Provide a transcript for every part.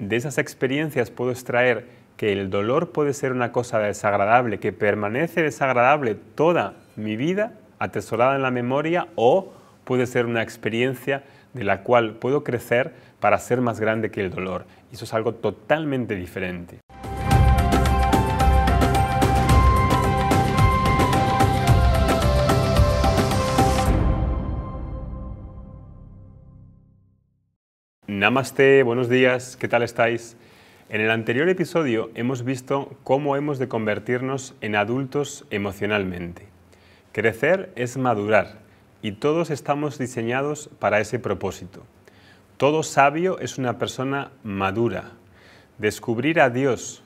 de esas experiencias puedo extraer que el dolor puede ser una cosa desagradable, que permanece desagradable toda mi vida, atesorada en la memoria, o puede ser una experiencia de la cual puedo crecer para ser más grande que el dolor. Eso es algo totalmente diferente. Namaste, buenos días, ¿qué tal estáis? En el anterior episodio hemos visto cómo hemos de convertirnos en adultos emocionalmente. Crecer es madurar y todos estamos diseñados para ese propósito. Todo sabio es una persona madura. Descubrir a Dios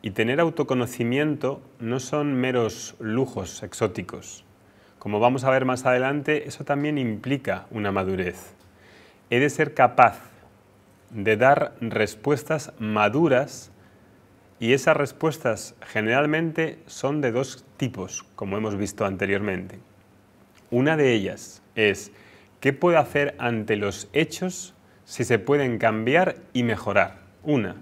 y tener autoconocimiento no son meros lujos exóticos. Como vamos a ver más adelante, eso también implica una madurez he de ser capaz de dar respuestas maduras y esas respuestas generalmente son de dos tipos, como hemos visto anteriormente. Una de ellas es, ¿qué puedo hacer ante los hechos si se pueden cambiar y mejorar? Una.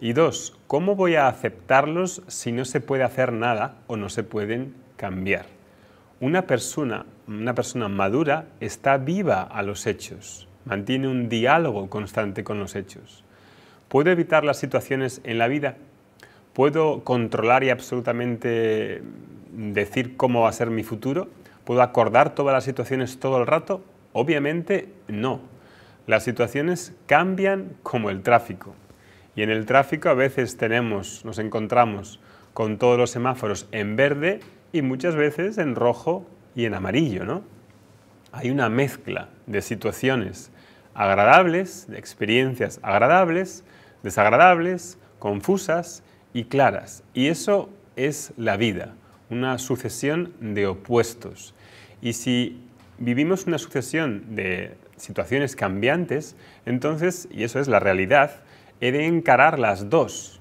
Y dos, ¿cómo voy a aceptarlos si no se puede hacer nada o no se pueden cambiar? Una persona, una persona madura está viva a los hechos mantiene un diálogo constante con los hechos. ¿Puedo evitar las situaciones en la vida? ¿Puedo controlar y absolutamente decir cómo va a ser mi futuro? ¿Puedo acordar todas las situaciones todo el rato? Obviamente no. Las situaciones cambian como el tráfico. Y en el tráfico a veces tenemos, nos encontramos con todos los semáforos en verde y muchas veces en rojo y en amarillo, ¿no? Hay una mezcla de situaciones agradables, de experiencias agradables, desagradables, confusas y claras. Y eso es la vida, una sucesión de opuestos. Y si vivimos una sucesión de situaciones cambiantes, entonces, y eso es la realidad, he de encarar las dos.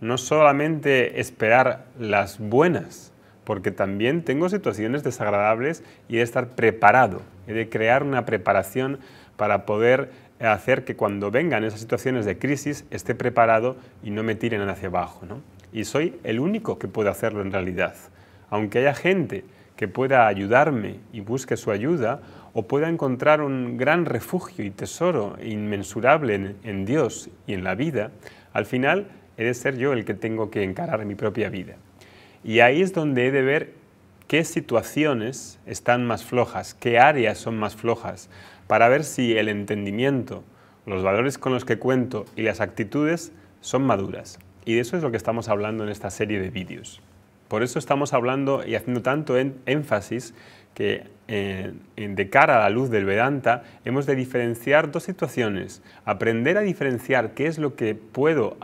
No solamente esperar las buenas, porque también tengo situaciones desagradables y he de estar preparado, he de crear una preparación para poder hacer que cuando vengan esas situaciones de crisis esté preparado y no me tiren hacia abajo. Y soy el único que puede hacerlo en realidad. Aunque haya gente que pueda ayudarme y busque su ayuda, o pueda encontrar un gran refugio y tesoro inmensurable en, en Dios y en la vida, al final he de ser yo el que tengo que encarar mi propia vida. Y ahí es donde he de ver qué situaciones están más flojas, qué áreas son más flojas, para ver si el entendimiento, los valores con los que cuento y las actitudes son maduras. Y de eso es lo que estamos hablando en esta serie de vídeos. Por eso estamos hablando y haciendo tanto énfasis que eh, de cara a la luz del Vedanta hemos de diferenciar dos situaciones. Aprender a diferenciar qué es lo que puedo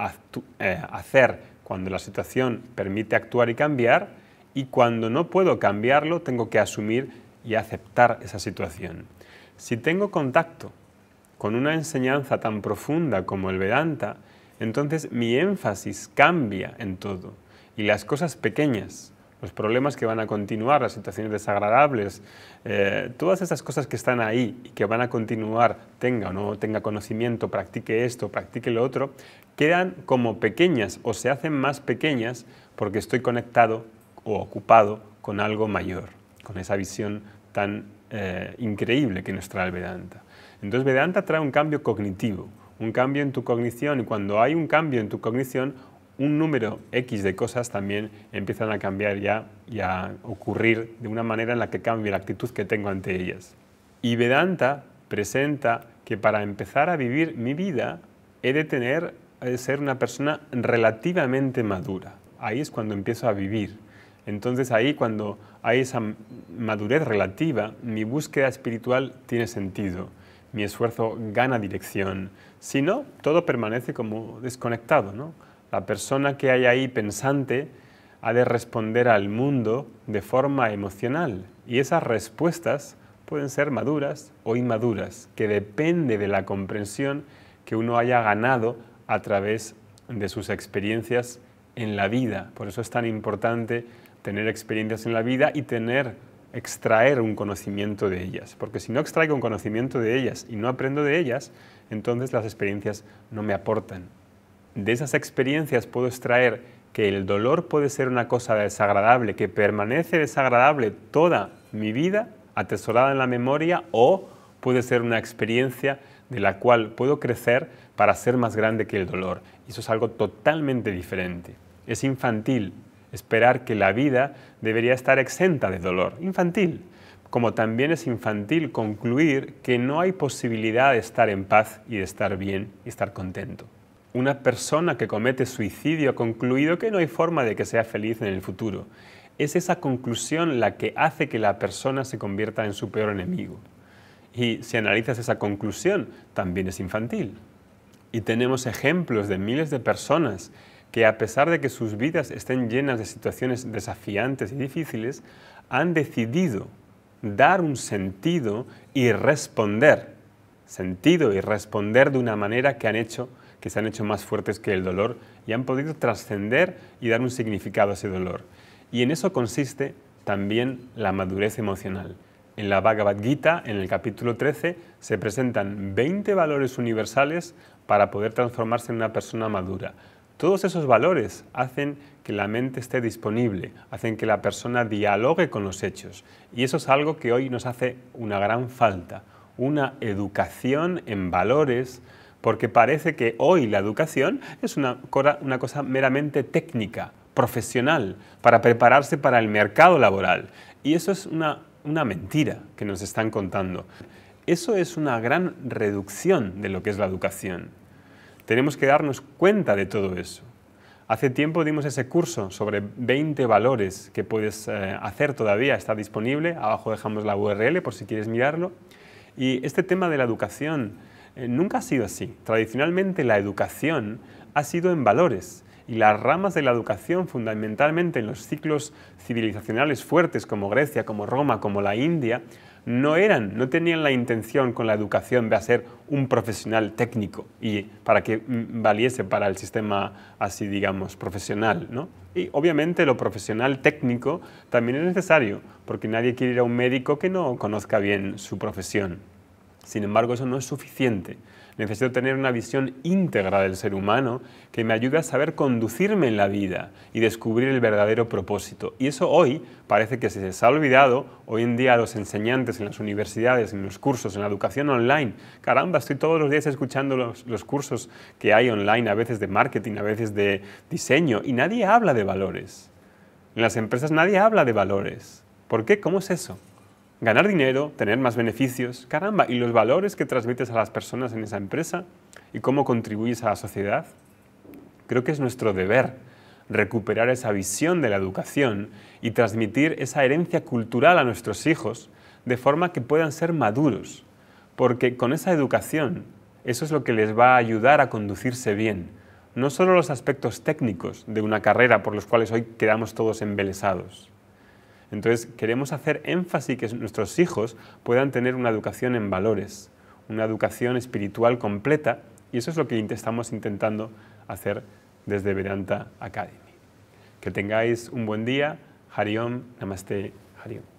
eh, hacer cuando la situación permite actuar y cambiar y cuando no puedo cambiarlo tengo que asumir y aceptar esa situación. Si tengo contacto con una enseñanza tan profunda como el Vedanta, entonces mi énfasis cambia en todo y las cosas pequeñas, los problemas que van a continuar, las situaciones desagradables, eh, todas esas cosas que están ahí y que van a continuar, tenga o no tenga conocimiento, practique esto, practique lo otro, quedan como pequeñas o se hacen más pequeñas porque estoy conectado o ocupado con algo mayor, con esa visión tan eh, increíble que nos trae el Vedanta. Entonces Vedanta trae un cambio cognitivo, un cambio en tu cognición y cuando hay un cambio en tu cognición, un número X de cosas también empiezan a cambiar ya y a ocurrir de una manera en la que cambia la actitud que tengo ante ellas. Y Vedanta presenta que para empezar a vivir mi vida he de tener, he de ser una persona relativamente madura. Ahí es cuando empiezo a vivir, entonces ahí cuando hay esa madurez relativa, mi búsqueda espiritual tiene sentido, mi esfuerzo gana dirección. Si no, todo permanece como desconectado. La persona que hay ahí pensante ha de responder al mundo de forma emocional y esas respuestas pueden ser maduras o inmaduras, que depende de la comprensión que uno haya ganado a través de sus experiencias en la vida. Por eso es tan importante tener experiencias en la vida y tener extraer un conocimiento de ellas, porque si no extraigo un conocimiento de ellas y no aprendo de ellas, entonces las experiencias no me aportan. De esas experiencias puedo extraer que el dolor puede ser una cosa desagradable, que permanece desagradable toda mi vida, atesorada en la memoria, o puede ser una experiencia de la cual puedo crecer para ser más grande que el dolor. eso es algo totalmente diferente. Es infantil, esperar que la vida debería estar exenta de dolor, infantil, como también es infantil concluir que no hay posibilidad de estar en paz y de estar bien y estar contento. Una persona que comete suicidio ha concluido que no hay forma de que sea feliz en el futuro. Es esa conclusión la que hace que la persona se convierta en su peor enemigo. Y si analizas esa conclusión, también es infantil. Y tenemos ejemplos de miles de personas que a pesar de que sus vidas estén llenas de situaciones desafiantes y difíciles, han decidido dar un sentido y responder, sentido y responder de una manera que hecho que se han hecho más fuertes que el dolor y han podido trascender y dar un significado a ese dolor. Y en eso consiste también la madurez emocional. En la Bhagavad Gita, en el capítulo 13, se presentan 20 valores universales para poder transformarse en una persona madura. Todos esos valores hacen que la mente esté disponible, hacen que la persona dialogue con los hechos. Y eso es algo que hoy nos hace una gran falta, una educación en valores, porque parece que hoy la educación es una, cosa meramente técnica, profesional, para prepararse para el mercado laboral. Y eso es una mentira que nos están contando. Eso es una gran reducción de lo que es la educación. Tenemos que darnos cuenta de todo eso. Hace tiempo dimos ese curso sobre 20 valores que puedes eh, hacer todavía, está disponible, abajo dejamos la URL por si quieres mirarlo. Y este tema de la educación eh, nunca ha sido así. Tradicionalmente la educación ha sido en valores y las ramas de la educación, fundamentalmente en los ciclos civilizacionales fuertes como Grecia, como Roma, como la India, no eran, no tenían la intención con la educación de hacer un profesional técnico y para que mm, valiese para el sistema así, digamos, profesional, ¿no? Y obviamente lo profesional técnico también es necesario, porque nadie quiere ir a un médico que no conozca bien su profesión. Sin embargo, eso no es suficiente. Necesito tener una visión íntegra del ser humano que me ayude a saber conducirme en la vida y descubrir el verdadero propósito. Y eso hoy parece que se les ha olvidado. Hoy en día los enseñantes en las universidades, en los cursos, en la educación online. Caramba, estoy todos los días escuchando los, los cursos que hay online, a veces de marketing, a veces de diseño, y nadie habla de valores. En las empresas nadie habla de valores. ¿Por qué? ¿Cómo es eso? ganar dinero, tener más beneficios, caramba, y los valores que transmites a las personas en esa empresa y cómo contribuyes a la sociedad. Creo que es nuestro deber recuperar esa visión de la educación y transmitir esa herencia cultural a nuestros hijos de forma que puedan ser maduros, porque con esa educación eso es lo que les va a ayudar a conducirse bien, no solo los aspectos técnicos de una carrera por los cuales hoy quedamos todos embelesados. Entonces, queremos hacer énfasis que nuestros hijos puedan tener una educación en valores, una educación espiritual completa, y eso es lo que estamos intentando hacer desde Vedanta Academy. Que tengáis un buen día. Hariom, Namaste, Hariom.